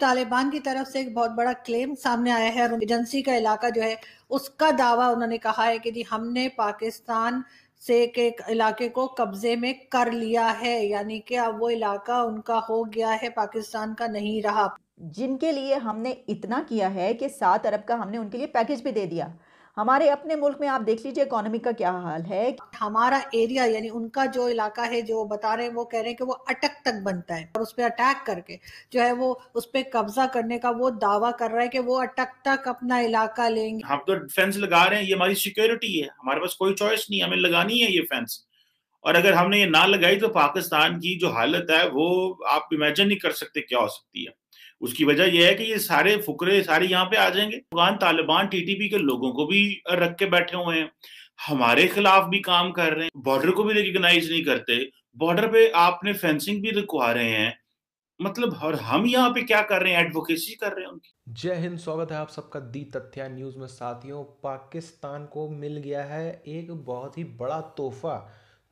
तालिबान की तरफ से एक बहुत बड़ा क्लेम सामने आया है और एजेंसी का इलाका जो है उसका दावा उन्होंने कहा है कि जी हमने पाकिस्तान से के इलाके को कब्जे में कर लिया है यानी कि अब वो इलाका उनका हो गया है पाकिस्तान का नहीं रहा जिनके लिए हमने इतना किया है कि सात अरब का हमने उनके लिए पैकेज भी दे दिया हमारे अपने मुल्क में आप देख लीजिए इकोनॉमी का क्या हाल है हमारा एरिया यानी उनका जो इलाका है जो बता रहे हैं वो कह रहे हैं कि वो अटक तक बनता है और उस पर अटैक करके जो है वो उस पर कब्जा करने का वो दावा कर रहा है कि वो अटक तक अपना इलाका लेंगे हम तो फेंस लगा रहे हैं ये हमारी सिक्योरिटी है हमारे पास कोई चॉइस नहीं हमें लगानी है ये फेंस और अगर हमने ये ना लगाई तो पाकिस्तान की जो हालत है वो आप इमेजिन नहीं कर सकते क्या हो सकती है उसकी वजह यह है कि ये सारे फुकरे सारे यहाँ पे आ जाएंगे अफगान तालिबान टीटीपी के लोगों को भी रख के बैठे हुए हैं हमारे खिलाफ भी काम कर रहे हैं बॉर्डर को भी रिकग्नाइज नहीं करते बॉर्डर पे आपने फेंसिंग भी रखवा रहे हैं मतलब और हम यहाँ पे क्या कर रहे हैं एडवोकेसी कर रहे हैं उनकी जय हिंद स्वागत है आप सबका दी तथ्य न्यूज में साथियों पाकिस्तान को मिल गया है एक बहुत ही बड़ा तोहफा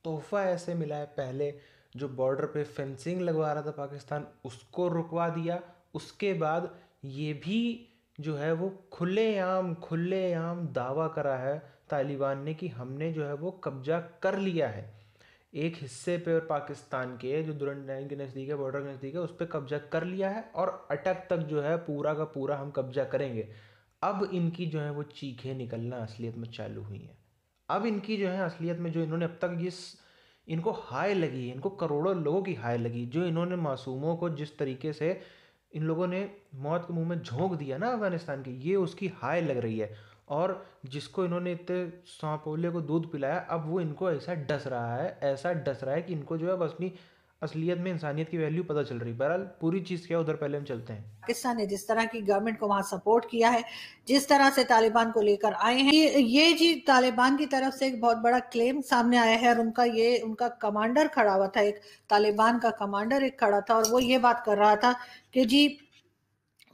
तोहफा ऐसे मिला है पहले जो बॉर्डर पे फेंसिंग लगवा रहा था पाकिस्तान उसको रुकवा दिया उसके बाद ये भी जो है वो खुलेआम खुलेआम दावा करा है तालिबान ने कि हमने जो है वो कब्जा कर लिया है एक हिस्से पे और पाकिस्तान के जो दुरंड लाइन के नज़दीक है बॉर्डर के नज़दीक है उस पर कब्जा कर लिया है और अटक तक जो है पूरा का पूरा हम कब्जा करेंगे अब इनकी जो है वो चीखें निकलना असलियत में चालू हुई हैं अब इनकी जो है असलियत में जो इन्होंने अब तक जिस इनको हाय लगी इनको करोड़ों लोगों की हाय लगी जो इन्होंने मासूमों को जिस तरीके से इन लोगों ने मौत के मुंह में झोंक दिया ना अफगानिस्तान की ये उसकी हाय लग रही है और जिसको इन्होंने इतने सांपोले को दूध पिलाया अब वो इनको ऐसा डस रहा है ऐसा डस रहा है कि इनको जो है बस अपनी असलियत में इंसानियत की वैल्यू पता चल रही बहरहाल पूरी चीज़ क्या उधर पहले हम चलते हैं पाकिस्तान ने जिस तरह की गवर्नमेंट को वहाँ सपोर्ट किया है जिस तरह से तालिबान को लेकर आए हैं ये जी तालिबान की तरफ से एक बहुत बड़ा क्लेम सामने आया है और उनका ये उनका कमांडर खड़ा हुआ था एक तालिबान का कमांडर एक खड़ा था और वो ये बात कर रहा था कि जी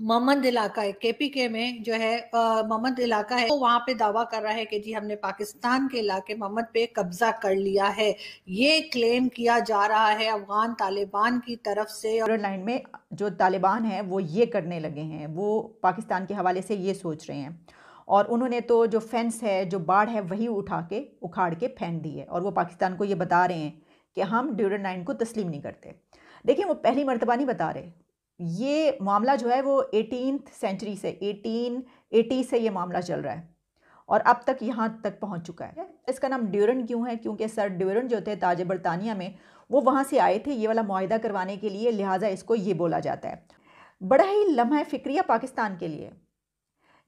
ममंद इलाका है केपीके में जो है ममंद इलाका है वो वहाँ पे दावा कर रहा है कि जी हमने पाकिस्तान के इलाके ममंद पे कब्जा कर लिया है ये क्लेम किया जा रहा है अफगान तालिबान की तरफ से और लाइन में जो तालिबान है वो ये करने लगे हैं वो पाकिस्तान के हवाले से ये सोच रहे हैं और उन्होंने तो जो फेंस है जो बाढ़ है वही उठा के उखाड़ के फेंक दी है और वो पाकिस्तान को ये बता रहे हैं कि हम ड्यूरो लाइन को तस्लीम नहीं करते देखिए वो पहली मरतबा नहीं बता रहे ये मामला जो है वो एटीन सेंचुरी से एटीन एटी से ये मामला चल रहा है और अब तक यहाँ तक पहुँच चुका है इसका नाम ड्यूरन क्यों है क्योंकि सर ड्यूरन जो थे ताज बरतानिया में वो वहाँ से आए थे ये वाला माहा करवाने के लिए लिहाजा इसको ये बोला जाता है बड़ा ही लम्हा फ़िक्रिया पाकिस्तान के लिए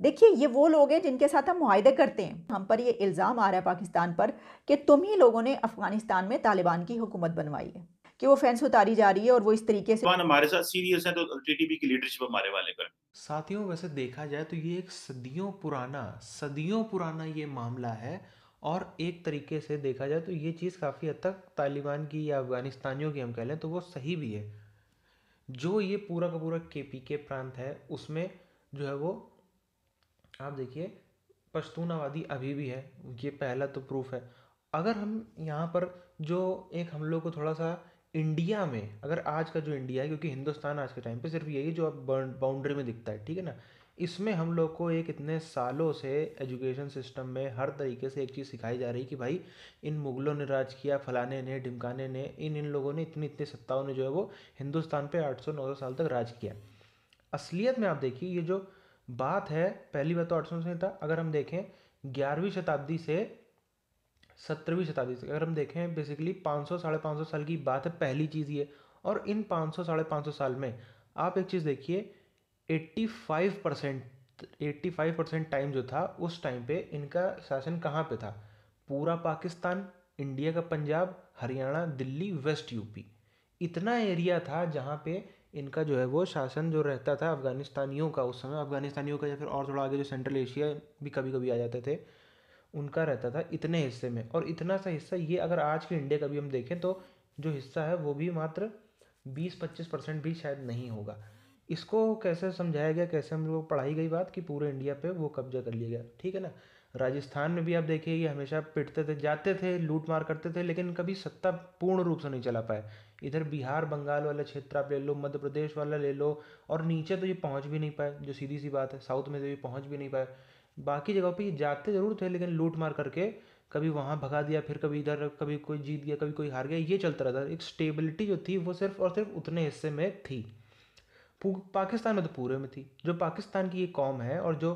देखिए ये वो लोग हैं जिनके साथ हम माहे करते हैं हम पर ये इल्ज़ाम आ रहा है पाकिस्तान पर कि तुम ही लोगों ने अफ़गानिस्तान में तालिबान की हुकूमत बनवाई है कि वो फेंस उतारी जा रही है और वो इस तरीके से तो हमारे साथ सीरियस है तो टीटीपी की लीडरशिप हमारे वाले पर साथियों वैसे देखा जाए तो ये एक सदियों पुराना सदियों पुराना ये मामला है और एक तरीके से देखा जाए तो ये चीज़ काफ़ी हद तक तालिबान की या अफगानिस्तानियों की हम कह लें तो वो सही भी है जो ये पूरा का पूरा के पी के प्रांत है उसमें जो है वो आप देखिए पश्तून आबादी अभी भी है ये पहला तो प्रूफ है अगर हम यहाँ पर जो एक हम लोग को थोड़ा सा इंडिया में अगर आज का जो इंडिया है क्योंकि हिंदुस्तान आज के टाइम पे सिर्फ यही जो अब बाउंड्री में दिखता है ठीक है ना इसमें हम लोग को एक इतने सालों से एजुकेशन सिस्टम में हर तरीके से एक चीज़ सिखाई जा रही है कि भाई इन मुग़लों ने राज किया फलाने ने ढिमकाने ने इन इन लोगों ने इतनी इतनी सत्ताओं ने जो है वो हिंदुस्तान पे 800 900 साल तक राज किया असलियत में आप देखिए ये जो बात है पहली बात तो आठ सौ था अगर हम देखें ग्यारहवीं शताब्दी से सत्रहवीं शताब्दी से अगर हम देखें बेसिकली पाँच सौ साढ़े पाँच सौ साल की बात है पहली चीज़ ये और इन पाँच सौ साढ़े पाँच सौ साल में आप एक चीज़ देखिए eighty five percent eighty five percent time जो था उस टाइम पे इनका शासन कहाँ पे था पूरा पाकिस्तान इंडिया का पंजाब हरियाणा दिल्ली वेस्ट यूपी इतना एरिया था जहाँ पे इनका जो है वो शासन जो रहता था अफ़गानिस्तानियों का उस समय अफ़गानिस्तानियों का या फिर और थोड़ा आगे जो सेंट्रल एशिया भी कभी कभी आ जाते थे उनका रहता था इतने हिस्से में और इतना सा हिस्सा ये अगर आज के इंडिया का भी हम देखें तो जो हिस्सा है वो भी मात्र बीस पच्चीस परसेंट भी शायद नहीं होगा इसको कैसे समझाया गया कैसे हम लोग पढ़ाई गई बात कि पूरे इंडिया पे वो कब्जा कर लिया गया ठीक है ना राजस्थान में भी आप देखिए ये हमेशा पिटते थे जाते थे लूट मार करते थे लेकिन कभी सत्ता पूर्ण रूप से नहीं चला पाए इधर बिहार बंगाल वाला क्षेत्र आप ले लो मध्य प्रदेश वाला ले लो और नीचे तो ये पहुंच भी नहीं पाए जो सीधी सी बात है साउथ में तो ये पहुंच भी नहीं पाए बाकी जगहों पर ये जागते ज़रूर थे लेकिन लूट मार करके कभी वहाँ भगा दिया फिर कभी इधर कभी कोई जीत गया कभी कोई हार गया ये चलता रहता एक स्टेबिलिटी जो थी वो सिर्फ और सिर्फ उतने हिस्से में थी पाकिस्तान में तो पूरे में थी जो पाकिस्तान की ये कौम है और जो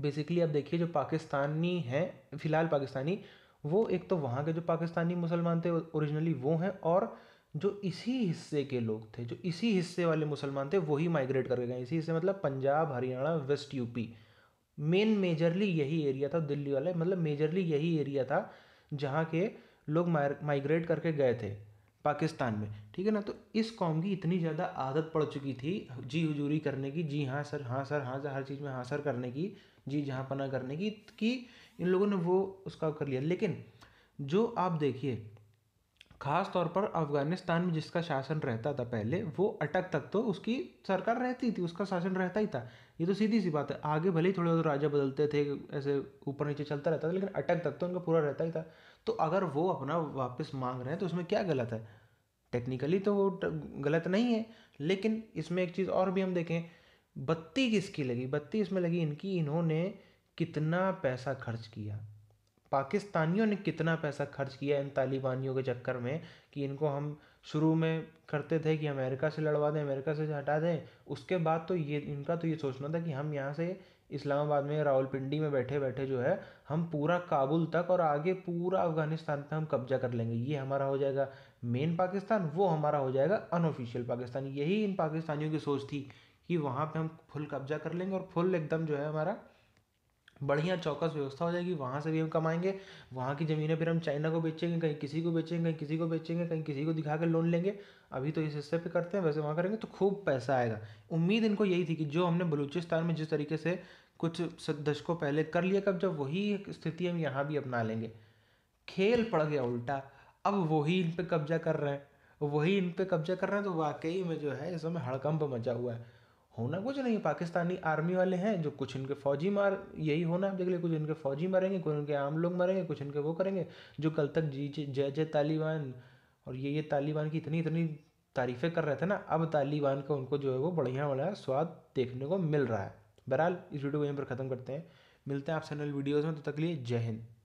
बेसिकली आप देखिए जो पाकिस्तानी हैं फ़िलहाल पाकिस्तानी वो एक तो वहाँ के जो पाकिस्तानी मुसलमान थे ओरिजिनली वो हैं और जो इसी हिस्से के लोग थे जो इसी हिस्से वाले मुसलमान थे वही माइग्रेट करके गए इसी हिस्से मतलब Punjab Haryana west UP main majorly यही एरिया था दिल्ली वाले मतलब मेजरली यही एरिया था जहाँ के लोग माइग्रेट करके गए थे पाकिस्तान में ठीक है ना तो इस कौम की इतनी ज़्यादा आदत पड़ चुकी थी जी हजूरी करने की जी हाँ सर हाँ सर हाँ सर हर चीज़ में हाँ सर करने की जी जहाँ पना करने की कि इन लोगों ने वो उसका कर लिया लेकिन जो आप देखिए ख़ास तौर पर अफ़गानिस्तान में जिसका शासन रहता था पहले वो अटक तक तो उसकी सरकार रहती थी उसका शासन रहता ही था ये तो सीधी सी बात है आगे भले ही थोड़े बहुत राजा बदलते थे ऐसे ऊपर नीचे चलता रहता था लेकिन अटक तक तो उनका पूरा रहता ही था तो अगर वो अपना वापस मांग रहे हैं तो उसमें क्या गलत है टेक्निकली तो वो गलत नहीं है लेकिन इसमें एक चीज़ और भी हम देखें बत्ती किसकी लगी बत्ती इसमें लगी इनकी इन्होंने कितना पैसा खर्च किया पाकिस्तानियों ने कितना पैसा खर्च किया इन तालिबानियों के चक्कर में कि इनको हम शुरू में करते थे कि अमेरिका से लड़वा दें अमेरिका से हटा दें उसके बाद तो ये इनका तो ये सोचना था कि हम यहाँ से इस्लामाबाद में रावलपिंडी में बैठे बैठे जो है हम पूरा काबुल तक और आगे पूरा अफगानिस्तान पे हम कब्जा कर लेंगे ये हमारा हो जाएगा मेन पाकिस्तान वो हमारा हो जाएगा अनऑफिशियल पाकिस्तान यही इन पाकिस्तानियों की सोच थी कि वहाँ पे हम फुल कब्जा कर लेंगे और फुल एकदम जो है हमारा बढ़िया चौकस व्यवस्था हो जाएगी वहाँ से भी हम कमाएंगे वहाँ की ज़मीनें फिर हम चाइना को बेचेंगे कहीं किसी को बेचेंगे कहीं किसी को बेचेंगे कहीं किसी को दिखा कर लोन लेंगे अभी तो इस हिस्से पे करते हैं वैसे वहाँ करेंगे तो खूब पैसा आएगा उम्मीद इनको यही थी कि जो हमने बलूचिस्तान में जिस तरीके से कुछ दशकों पहले कर लिया कब जब वही स्थिति हम यहाँ भी अपना लेंगे खेल पड़ गया उल्टा अब वही इन पर कब्जा कर रहे हैं वही इन पर कब्जा कर रहे हैं तो वाकई में जो है इस समय हड़कंप मचा हुआ है होना कुछ नहीं पाकिस्तानी आर्मी वाले हैं जो कुछ इनके फौजी मार यही होना आप देख लिए कुछ इनके फौजी मरेंगे कुछ इनके आम लोग मरेंगे कुछ इनके वो करेंगे जो कल तक जी जय जय तालिबान और ये ये तालिबान की इतनी इतनी तारीफ़ें कर रहे थे ना अब तालिबान का उनको जो है वो बढ़िया बढ़िया स्वाद देखने को मिल रहा है बहरहाल इस वीडियो को यहीं पर ख़त्म करते हैं मिलते हैं आपसे नल वीडियोज़ में तो तक लिए जय हिंद